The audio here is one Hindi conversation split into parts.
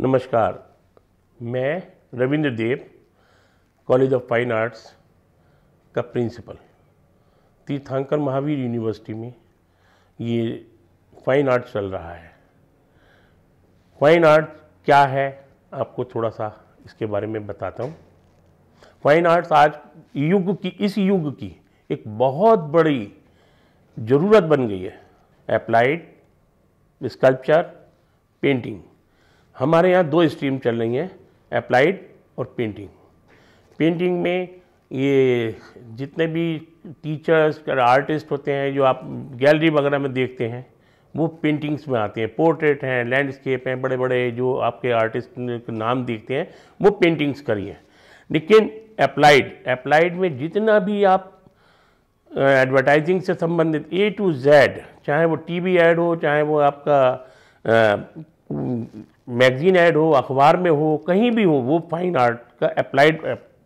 नमस्कार मैं Ravindra Dev college of fine arts का प्रिंसिपल तीर्थांकर महावीर यूनिवर्सिटी में ये फाइन आर्ट चल रहा है फाइन आर्ट क्या है आपको थोड़ा सा इसके बारे में बताता हूँ फाइन आर्ट्स आज युग की इस युग की एक बहुत बड़ी ज़रूरत बन गई है अप्लाइड स्कल्पचर पेंटिंग हमारे यहाँ दो स्ट्रीम चल रही हैं अप्लाइड और पेंटिंग पेंटिंग में ये जितने भी टीचर्स आर्टिस्ट होते हैं जो आप गैलरी वगैरह में देखते हैं वो पेंटिंग्स में आते हैं पोर्ट्रेट हैं लैंडस्केप हैं बड़े बड़े जो आपके आर्टिस्ट नाम देखते हैं वो पेंटिंग्स करिए हैं लेकिन अप्लाइड अप्लाइड में जितना भी आप एडवर्टाइजिंग से संबंधित ए टू जेड चाहे वो टीवी ऐड हो चाहे वो आपका मैगजीन ऐड हो अखबार में हो कहीं भी हो वो फाइन आर्ट का अप्लाइड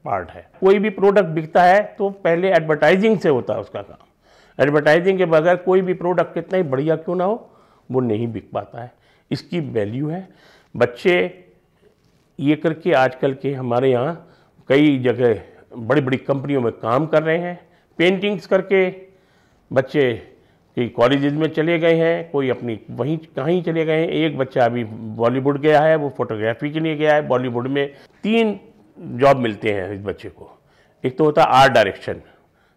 पार्ट uh, है कोई भी प्रोडक्ट बिकता है तो पहले एडवर्टाइजिंग से होता है उसका काम एडवर्टाइजिंग के बगैर कोई भी प्रोडक्ट कितना ही बढ़िया क्यों ना हो वो नहीं बिक पाता है इसकी वैल्यू है बच्चे ये करके आजकल के हमारे यहाँ कई जगह बड़ी बड़ी कंपनियों में काम कर रहे हैं पेंटिंग्स करके बच्चे कि कॉलेज में चले गए हैं कोई अपनी वहीं कहीं चले गए हैं एक बच्चा अभी बॉलीवुड गया है वो फोटोग्राफी के लिए गया है बॉलीवुड में तीन जॉब मिलते हैं इस बच्चे को एक तो होता है आर्ट डायरेक्शन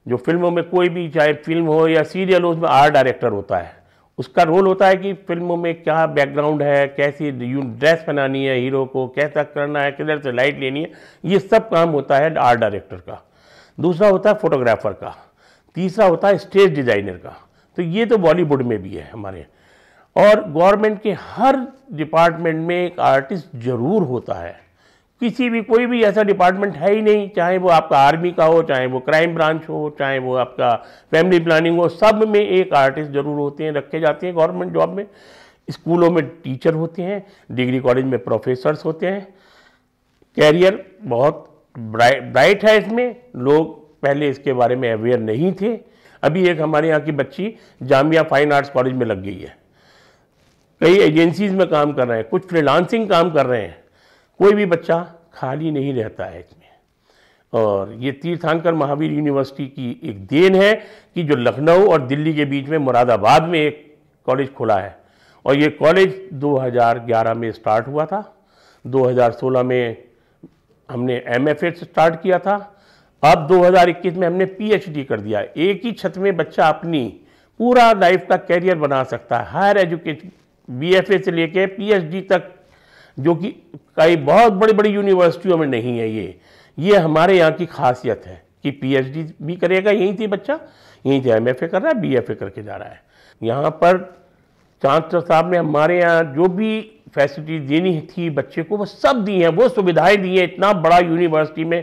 जो फिल्मों में कोई भी चाहे फिल्म हो या सीरियल हो उसमें आर्ट डायरेक्टर होता है उसका रोल होता है कि फिल्मों में क्या बैकग्राउंड है कैसी ड्रेस बनानी है हीरो को कैसा करना है किधर से लाइट लेनी है ये सब काम होता है आर्ट डायरेक्टर का दूसरा होता है फोटोग्राफर का तीसरा होता है स्टेज डिज़ाइनर का तो ये तो बॉलीवुड में भी है हमारे और गवर्नमेंट के हर डिपार्टमेंट में एक आर्टिस्ट ज़रूर होता है किसी भी कोई भी ऐसा डिपार्टमेंट है ही नहीं चाहे वो आपका आर्मी का हो चाहे वो क्राइम ब्रांच हो चाहे वो आपका फैमिली प्लानिंग हो सब में एक आर्टिस्ट ज़रूर होते हैं रखे जाते हैं गवर्नमेंट जॉब में स्कूलों में टीचर होते हैं डिग्री कॉलेज में प्रोफेसर्स होते हैं कैरियर बहुत ब्राइट है इसमें लोग पहले इसके बारे में अवेयर नहीं थे अभी एक हमारे यहाँ की बच्ची जामिया फाइन आर्ट्स कॉलेज में लग गई है कई एजेंसीज में काम कर रहे हैं कुछ फ्रीलांसिंग काम कर रहे हैं कोई भी बच्चा खाली नहीं रहता है इसमें और ये तीर्थांकर महावीर यूनिवर्सिटी की एक देन है कि जो लखनऊ और दिल्ली के बीच में मुरादाबाद में एक कॉलेज खुला है और ये कॉलेज 2011 में स्टार्ट हुआ था 2016 में हमने एम स्टार्ट किया था अब 2021 में हमने पीएचडी कर दिया एक ही छत में बच्चा अपनी पूरा लाइफ का कैरियर बना सकता है हायर एजुकेशन बीएफए से लेके पीएचडी तक जो कि कई बहुत बड़ी बड़ी यूनिवर्सिटियों में नहीं है ये ये हमारे यहाँ की खासियत है कि पीएचडी भी करेगा यहीं थी बच्चा यहीं से एम कर रहा है बी करके जा रहा है यहाँ पर चांसलर साहब ने हमारे यहाँ जो भी फैसिलिटी देनी थी बच्चे को वो सब दी हैं वो सुविधाएं दी हैं इतना बड़ा यूनिवर्सिटी में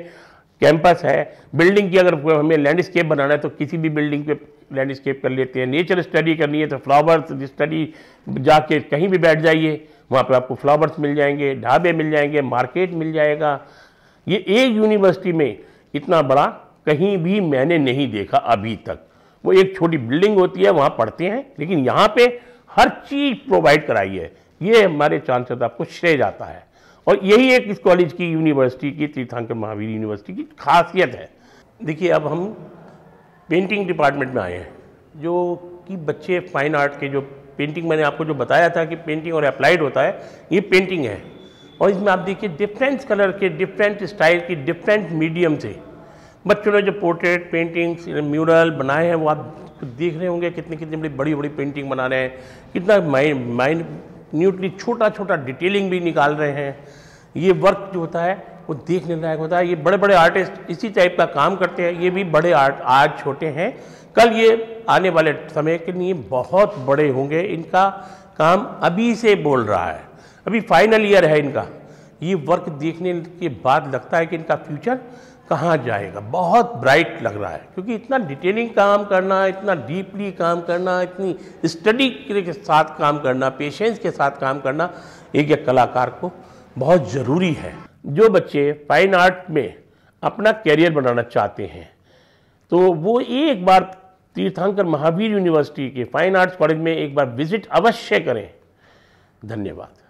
कैंपस है बिल्डिंग की अगर हमें लैंडस्केप बनाना है तो किसी भी बिल्डिंग पे लैंडस्केप कर लेते हैं नेचर स्टडी करनी है तो फ्लावर्स स्टडी जाके कहीं भी बैठ जाइए वहाँ पे आपको फ्लावर्स मिल जाएंगे ढाबे मिल जाएंगे मार्केट मिल जाएगा ये एक यूनिवर्सिटी में इतना बड़ा कहीं भी मैंने नहीं देखा अभी तक वो एक छोटी बिल्डिंग होती है वहाँ पढ़ते हैं लेकिन यहाँ पे हर चीज़ प्रोवाइड कराई है ये हमारे चांसेस आपको श्रेय जाता है और यही एक इस कॉलेज की यूनिवर्सिटी की तीर्थांकर महावीर यूनिवर्सिटी की खासियत है देखिए अब हम पेंटिंग डिपार्टमेंट में आए हैं जो कि बच्चे फाइन आर्ट के जो पेंटिंग मैंने आपको जो बताया था कि पेंटिंग और अप्लाइड होता है ये पेंटिंग है और इसमें आप देखिए डिफरेंट कलर के डिफरेंट स्टाइल के डिफरेंट मीडियम से बच्चों ने जो पोर्ट्रेट पेंटिंग्स म्यूरल बनाए हैं वो आप देख रहे होंगे कितने कितने बड़ी बड़ी बड़ी पेंटिंग बना रहे हैं कितना माइंड माइंड न्यूटली छोटा छोटा डिटेलिंग भी निकाल रहे हैं ये वर्क जो होता है वो देखने लायक होता है ये बड़े बड़े आर्टिस्ट इसी टाइप का काम करते हैं ये भी बड़े आर्ट आज छोटे हैं कल ये आने वाले समय के लिए बहुत बड़े होंगे इनका काम अभी से बोल रहा है अभी फाइनल ईयर है इनका ये वर्क देखने के बाद लगता है कि इनका फ्यूचर कहाँ जाएगा बहुत ब्राइट लग रहा है क्योंकि इतना डिटेलिंग काम करना इतना डीपली काम करना इतनी स्टडी के साथ काम करना पेशेंस के साथ काम करना एक एक कलाकार को बहुत ज़रूरी है जो बच्चे फाइन आर्ट में अपना कैरियर बनाना चाहते हैं तो वो एक बार तीर्थांकर महावीर यूनिवर्सिटी के फाइन आर्ट्स कॉलेज में एक बार विजिट अवश्य करें धन्यवाद